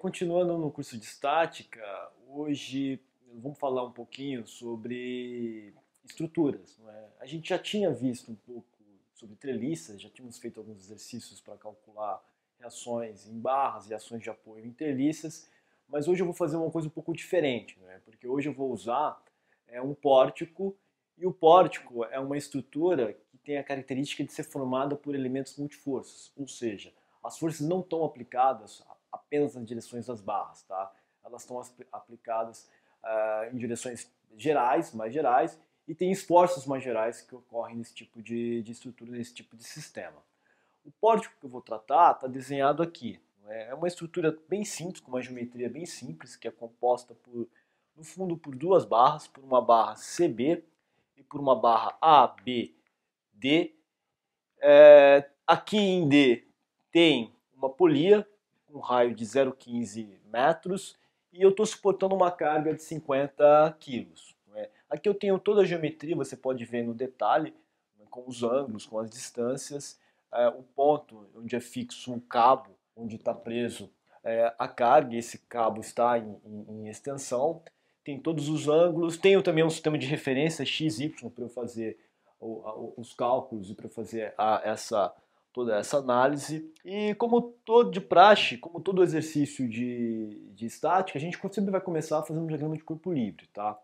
continuando no curso de estática, hoje vamos falar um pouquinho sobre estruturas. É? A gente já tinha visto um pouco sobre treliças, já tínhamos feito alguns exercícios para calcular reações em barras e ações de apoio em treliças, mas hoje eu vou fazer uma coisa um pouco diferente, é? porque hoje eu vou usar é, um pórtico, e o pórtico é uma estrutura que tem a característica de ser formada por elementos multiforças, ou seja, as forças não estão aplicadas apenas nas direções das barras, tá? Elas estão aplicadas uh, em direções gerais, mais gerais, e tem esforços mais gerais que ocorrem nesse tipo de, de estrutura, nesse tipo de sistema. O pórtico que eu vou tratar está desenhado aqui. É? é uma estrutura bem simples, com uma geometria bem simples, que é composta por, no fundo por duas barras, por uma barra CB e por uma barra ABD. É, aqui em D tem uma polia, com um raio de 0,15 metros e eu estou suportando uma carga de 50 quilos. Né? Aqui eu tenho toda a geometria, você pode ver no detalhe, né, com os ângulos, com as distâncias, é, o ponto onde é fixo um cabo, onde está preso é, a carga, esse cabo está em, em, em extensão, tem todos os ângulos, tenho também um sistema de referência x y para eu fazer os cálculos e para fazer a, essa toda essa análise. E como todo de praxe, como todo exercício de, de estática, a gente sempre vai começar fazendo um diagrama de corpo livre, tá?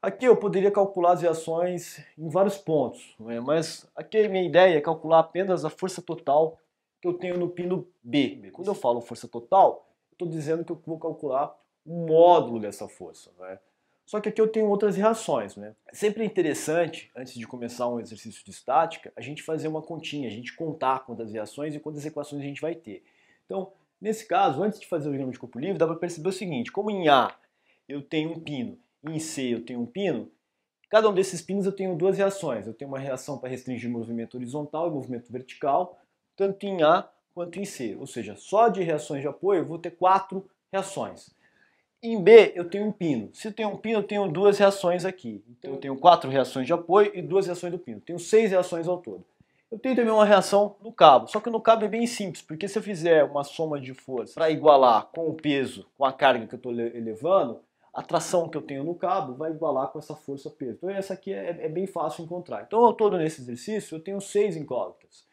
Aqui eu poderia calcular as reações em vários pontos, né? mas aqui a minha ideia é calcular apenas a força total que eu tenho no pino B. Quando eu falo força total, estou dizendo que eu vou calcular o módulo dessa força. Né? Só que aqui eu tenho outras reações, né? É sempre interessante, antes de começar um exercício de estática, a gente fazer uma continha, a gente contar quantas reações e quantas equações a gente vai ter. Então, nesse caso, antes de fazer o diagrama de corpo livre, dá para perceber o seguinte, como em A eu tenho um pino e em C eu tenho um pino, cada um desses pinos eu tenho duas reações. Eu tenho uma reação para restringir o movimento horizontal e o movimento vertical, tanto em A quanto em C. Ou seja, só de reações de apoio eu vou ter quatro reações. Em B, eu tenho um pino. Se eu tenho um pino, eu tenho duas reações aqui. Então, eu tenho quatro reações de apoio e duas reações do pino. Tenho seis reações ao todo. Eu tenho também uma reação no cabo. Só que no cabo é bem simples, porque se eu fizer uma soma de força para igualar com o peso, com a carga que eu estou elevando, a tração que eu tenho no cabo vai igualar com essa força-peso. Então, essa aqui é, é bem fácil encontrar. Então, ao todo nesse exercício, eu tenho seis incógnitas.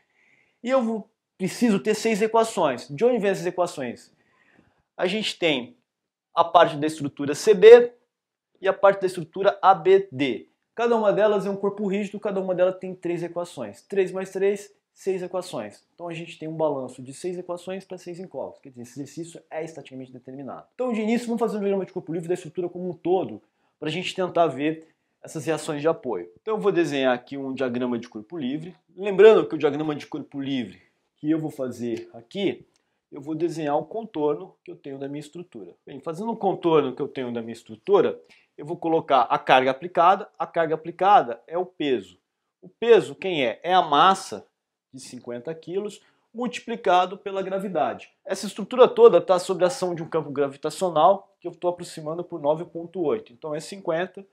E eu vou, preciso ter seis equações. De onde vem essas equações? A gente tem a parte da estrutura CB e a parte da estrutura ABD. Cada uma delas é um corpo rígido, cada uma delas tem três equações. 3 mais 3, 6 equações. Então a gente tem um balanço de 6 equações para 6 incógnitas. Quer dizer, esse exercício é estaticamente determinado. Então, de início, vamos fazer um diagrama de corpo livre da estrutura como um todo, para a gente tentar ver essas reações de apoio. Então eu vou desenhar aqui um diagrama de corpo livre. Lembrando que o diagrama de corpo livre que eu vou fazer aqui eu vou desenhar o contorno que eu tenho da minha estrutura. Bem, fazendo o contorno que eu tenho da minha estrutura, eu vou colocar a carga aplicada. A carga aplicada é o peso. O peso quem é? É a massa de 50 quilos multiplicado pela gravidade. Essa estrutura toda está sob a ação de um campo gravitacional que eu estou aproximando por 9.8. Então é 50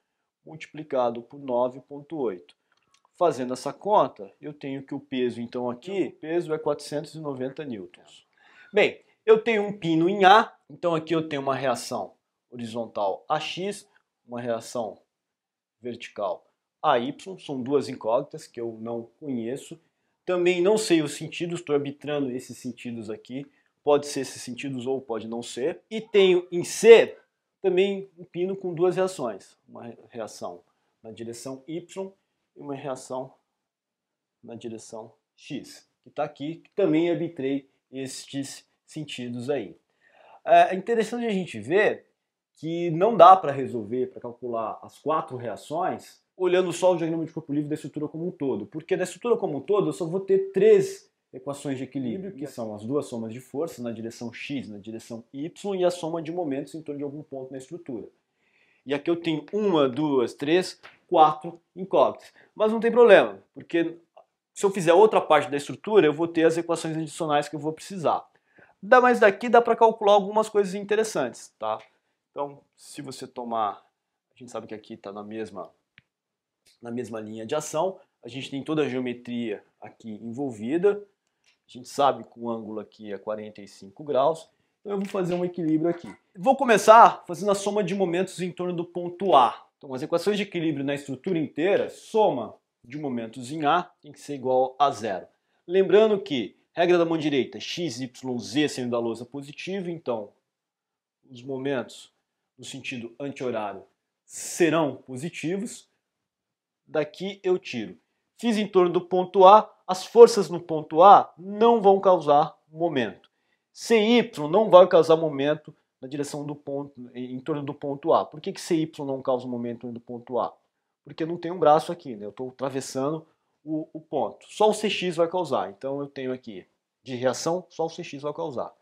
multiplicado por 9.8. Fazendo essa conta, eu tenho que o peso então aqui, o peso é 490 newtons. Bem, eu tenho um pino em A, então aqui eu tenho uma reação horizontal AX, uma reação vertical AY, são duas incógnitas que eu não conheço. Também não sei os sentidos, estou arbitrando esses sentidos aqui. Pode ser esses sentidos ou pode não ser. E tenho em C também um pino com duas reações. Uma reação na direção Y e uma reação na direção X, que está aqui, que também arbitrei estes sentidos aí. É interessante a gente ver que não dá para resolver, para calcular as quatro reações olhando só o diagrama de corpo livre da estrutura como um todo, porque da estrutura como um todo eu só vou ter três equações de equilíbrio, que são as duas somas de forças na direção x, na direção y e a soma de momentos em torno de algum ponto na estrutura. E aqui eu tenho uma, duas, três, quatro incógnitas. Mas não tem problema, porque se eu fizer outra parte da estrutura, eu vou ter as equações adicionais que eu vou precisar. Dá, mas daqui dá para calcular algumas coisas interessantes, tá? Então, se você tomar, a gente sabe que aqui está na mesma, na mesma linha de ação, a gente tem toda a geometria aqui envolvida, a gente sabe que o ângulo aqui é 45 graus, então eu vou fazer um equilíbrio aqui. Vou começar fazendo a soma de momentos em torno do ponto A. Então as equações de equilíbrio na estrutura inteira soma de momentos em A tem que ser igual a zero. Lembrando que, regra da mão direita, x, y, z sendo da lousa positivo, então os momentos no sentido anti-horário serão positivos. Daqui eu tiro. Fiz em torno do ponto A, as forças no ponto A não vão causar momento. CY não vai causar momento na direção do ponto, em torno do ponto A. Por que, que CY não causa momento no ponto A? porque não tem um braço aqui, né? eu estou atravessando o, o, ponto. Só o CX vai causar, então eu tenho aqui, de reação, só o CX vai causar.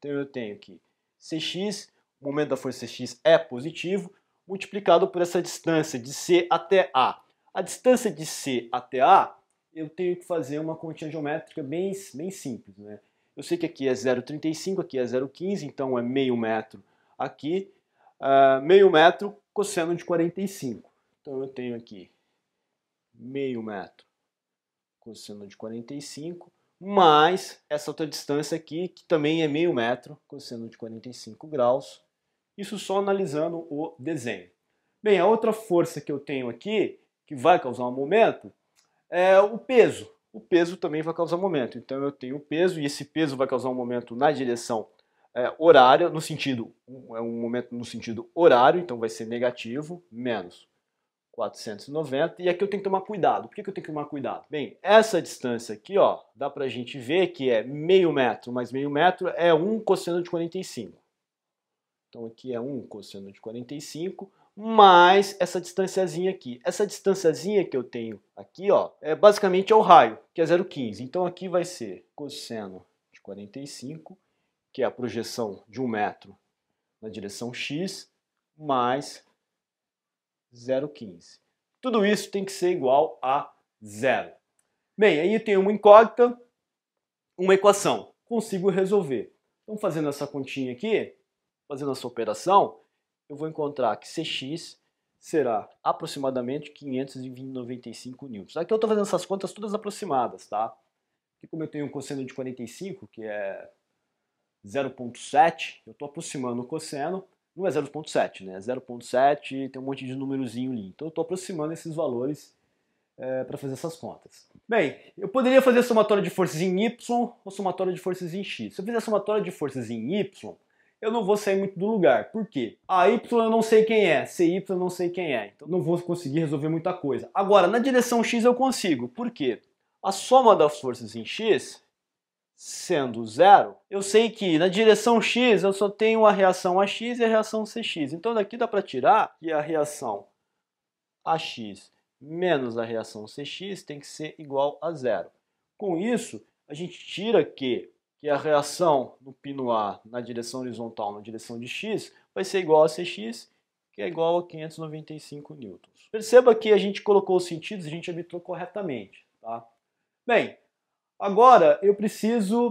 Então eu tenho aqui CX, o momento da força CX é positivo, multiplicado por essa distância de C até A. A distância de C até A, eu tenho que fazer uma continha geométrica bem, bem simples. Né? Eu sei que aqui é 0,35, aqui é 0,15, então é meio metro aqui, uh, meio metro cosseno de 45. Então eu tenho aqui meio metro cosseno de 45 mais essa outra distância aqui, que também é meio metro, cosseno de 45 graus. Isso só analisando o desenho. Bem, a outra força que eu tenho aqui, que vai causar um momento, é o peso. O peso também vai causar momento. Então eu tenho o peso e esse peso vai causar um momento na direção é, horária, no sentido, é um momento no sentido horário, então vai ser negativo, menos 490. E aqui eu tenho que tomar cuidado. Por que, eu tenho que tomar cuidado? Bem, essa distância aqui, ó, dá pra gente ver que é meio metro mais meio metro é 1 cosseno de 45. Então aqui é 1 cosseno de 45 mais essa distânciazinha aqui. Essa distânciazinha que eu tenho aqui, ó, é basicamente é o raio, que é 0,15. Então aqui vai ser cosseno de 45, que é a projeção de um metro na direção x, mais 0,15. Tudo isso tem que ser igual a zero. Bem, aí eu tenho uma incógnita, uma equação. Consigo resolver. Então, fazendo essa continha aqui, fazendo essa operação, eu vou encontrar que Cx será aproximadamente 595 newtons. Aqui eu estou fazendo essas contas todas aproximadas, tá? E como eu tenho um cosseno de 45, que é 0.7, eu estou aproximando o cosseno, não é 0.7, né? É 0.7 tem um monte de númerozinho ali. Então eu estou aproximando esses valores é, para fazer essas contas. Bem, eu poderia fazer a somatória de forças em Y ou somatória de forças em X. Se eu fizer a somatória de forças em Y, eu não vou sair muito do lugar. Por quê? A Y eu não sei quem é, CY eu não sei quem é. Então não vou conseguir resolver muita coisa. Agora, na direção X eu consigo. Por quê? A soma das forças em X sendo zero, eu sei que na direção x eu só tenho a reação AX e a reação CX. Então daqui dá para tirar que a reação AX menos a reação CX tem que ser igual a zero. Com isso, a gente tira que, que a reação no pino A na direção horizontal, na direção de x, vai ser igual a CX, que é igual a 595 newtons. Perceba que a gente colocou os sentidos, a gente arbitrou corretamente. Tá? Bem, Agora, eu preciso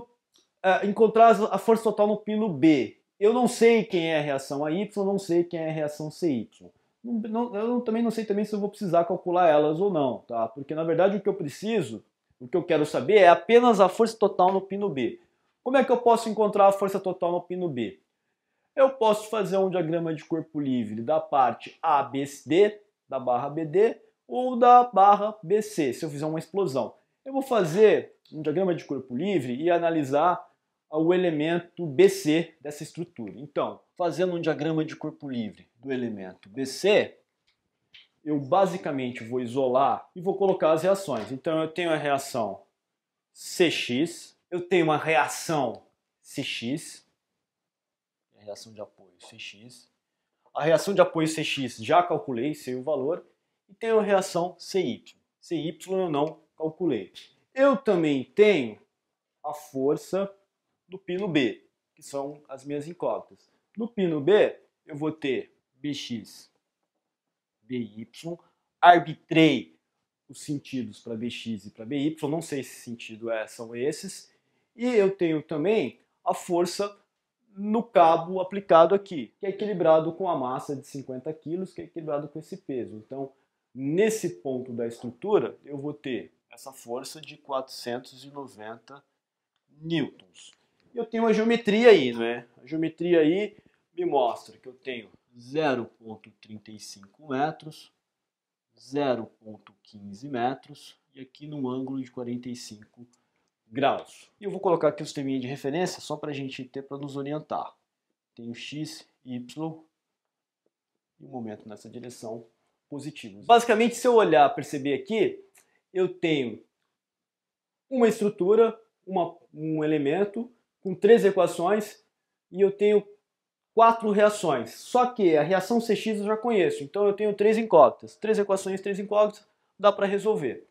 uh, encontrar a força total no pino B. Eu não sei quem é a reação AY, não sei quem é a reação CY. Não, não, eu também não sei também se eu vou precisar calcular elas ou não, tá? Porque, na verdade, o que eu preciso, o que eu quero saber é apenas a força total no pino B. Como é que eu posso encontrar a força total no pino B? Eu posso fazer um diagrama de corpo livre da parte ABD, da barra BD, ou da barra BC, se eu fizer uma explosão. Eu vou fazer um diagrama de corpo livre e analisar o elemento BC dessa estrutura. Então, fazendo um diagrama de corpo livre do elemento BC, eu basicamente vou isolar e vou colocar as reações. Então, eu tenho a reação CX, eu tenho uma reação CX, a reação de apoio CX, a reação de apoio CX já calculei, sei o valor, e tenho a reação CY. CY eu não calculei. Eu também tenho a força do pino B, que são as minhas incógnitas. No pino B, eu vou ter Bx, By. Arbitrei os sentidos para Bx e para By, não sei se sentido é, são esses. E eu tenho também a força no cabo aplicado aqui, que é equilibrado com a massa de 50 kg, que é equilibrado com esse peso. Então, nesse ponto da estrutura, eu vou ter essa força de 490 newtons. Eu tenho a geometria aí, é? A geometria aí me mostra que eu tenho 0,35 metros, 0,15 metros e aqui num ângulo de 45 graus. E eu vou colocar aqui o sisteminha de referência só para a gente ter para nos orientar. Tenho x, y e o um momento nessa direção positivo. Basicamente, se eu olhar, perceber aqui, eu tenho uma estrutura, uma, um elemento com três equações e eu tenho quatro reações. Só que a reação CX eu já conheço, então eu tenho três incógnitas. Três equações, três incógnitas, dá para resolver.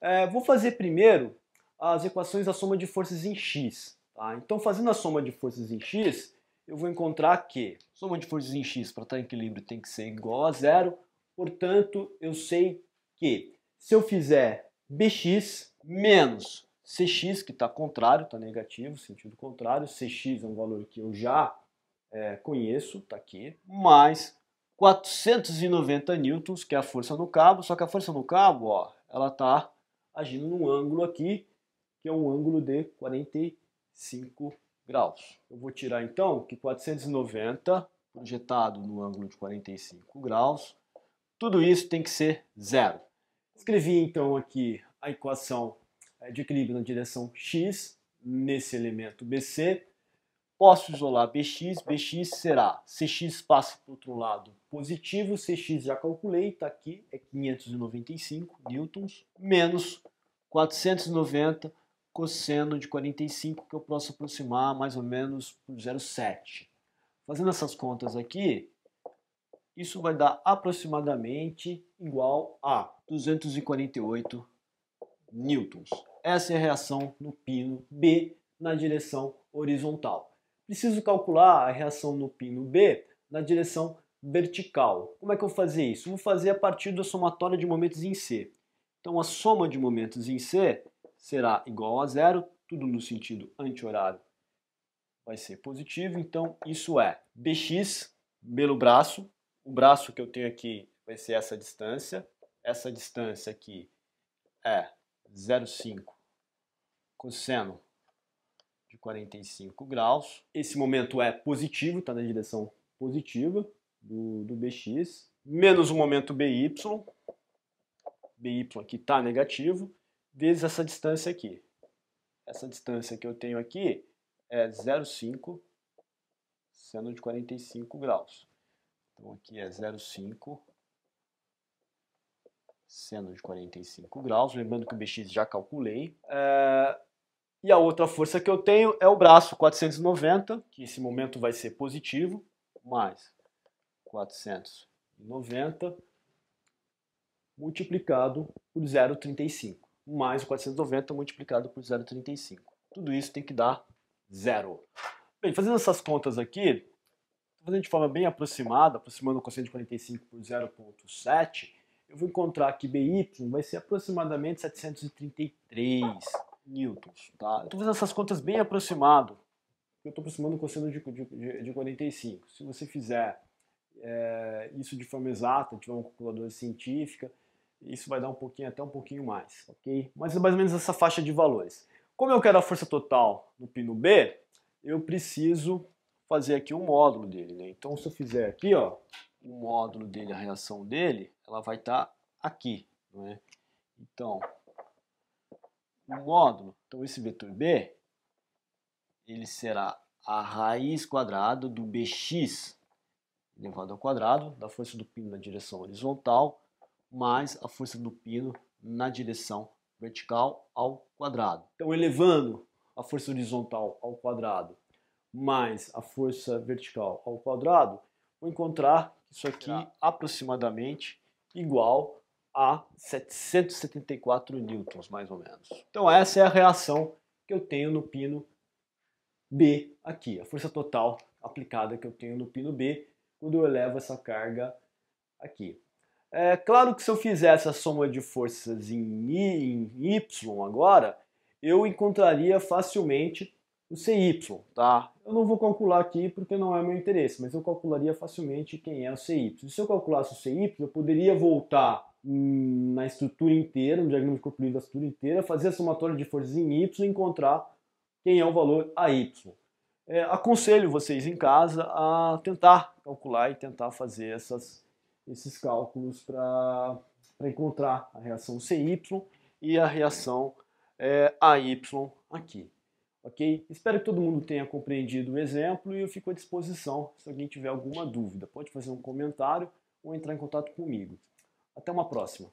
É, vou fazer primeiro as equações da soma de forças em X. Tá? Então, fazendo a soma de forças em X, eu vou encontrar que soma de forças em X para estar em equilíbrio tem que ser igual a zero, portanto, eu sei que se eu fizer bx menos cx, que está contrário, está negativo, sentido contrário, cx é um valor que eu já é, conheço, está aqui, mais 490 newtons, que é a força no cabo, só que a força no cabo, ó, ela está agindo num ângulo aqui, que é um ângulo de 45 graus. Eu vou tirar então que 490 projetado no ângulo de 45 graus, tudo isso tem que ser zero. Escrevi então aqui a equação é, de equilíbrio na direção x nesse elemento BC. Posso isolar BX, BX será CX passa para o outro lado positivo, CX já calculei, está aqui, é 595 newtons, menos 490 cosseno de 45, que eu posso aproximar mais ou menos por 0,7. Fazendo essas contas aqui, isso vai dar aproximadamente igual a 248 newtons. Essa é a reação no pino B na direção horizontal. Preciso calcular a reação no pino B na direção vertical. Como é que eu vou fazer isso? Vou fazer a partir da somatória de momentos em C. Então a soma de momentos em C será igual a zero, tudo no sentido anti-horário vai ser positivo, então isso é bx, pelo braço, o braço que eu tenho aqui vai ser essa distância, essa distância aqui é 0,5 cosseno de 45 graus. Esse momento é positivo, está na direção positiva do, do BX, menos o momento BY, BY aqui está negativo, vezes essa distância aqui. Essa distância que eu tenho aqui é 0,5 seno de 45 graus. Então aqui é 0,5 seno de 45 graus, lembrando que o BX já calculei. É... E a outra força que eu tenho é o braço 490, que esse momento vai ser positivo, mais 490 multiplicado por 0,35, mais 490 multiplicado por 0,35. Tudo isso tem que dar zero. Bem, fazendo essas contas aqui, fazendo de forma bem aproximada, aproximando o cosseno de 45 por 0,7, eu vou encontrar que BY vai ser aproximadamente 733 newtons. Tá? estou fazendo essas contas bem aproximado. Eu estou aproximando o cosseno de, de, de 45. Se você fizer é, isso de forma exata, tiver uma calculadora científica, isso vai dar um pouquinho, até um pouquinho mais, ok? Mas é mais ou menos essa faixa de valores. Como eu quero a força total no pino B, eu preciso fazer aqui um módulo dele, né? Então se eu fizer aqui, ó, o módulo dele, a reação dele, ela vai estar tá aqui, não é? Então, o módulo, então esse vetor b, ele será a raiz quadrada do bx elevado ao quadrado da força do pino na direção horizontal mais a força do pino na direção vertical ao quadrado. Então, elevando a força horizontal ao quadrado mais a força vertical ao quadrado, vou encontrar isso aqui aproximadamente igual a 774 newtons, mais ou menos. Então essa é a reação que eu tenho no pino B aqui, a força total aplicada que eu tenho no pino B quando eu elevo essa carga aqui. É claro que se eu fizesse a soma de forças em, I, em Y agora, eu encontraria facilmente o CY, tá? Eu não vou calcular aqui porque não é meu interesse, mas eu calcularia facilmente quem é o CY. Se eu calculasse o CY, eu poderia voltar hum, na estrutura inteira, no diagrama de corpo livre da estrutura inteira, fazer a somatória de forças em Y e encontrar quem é o valor AY. É, aconselho vocês em casa a tentar calcular e tentar fazer essas, esses cálculos para encontrar a reação CY e a reação é, AY aqui. Ok? Espero que todo mundo tenha compreendido o exemplo e eu fico à disposição se alguém tiver alguma dúvida. Pode fazer um comentário ou entrar em contato comigo. Até uma próxima!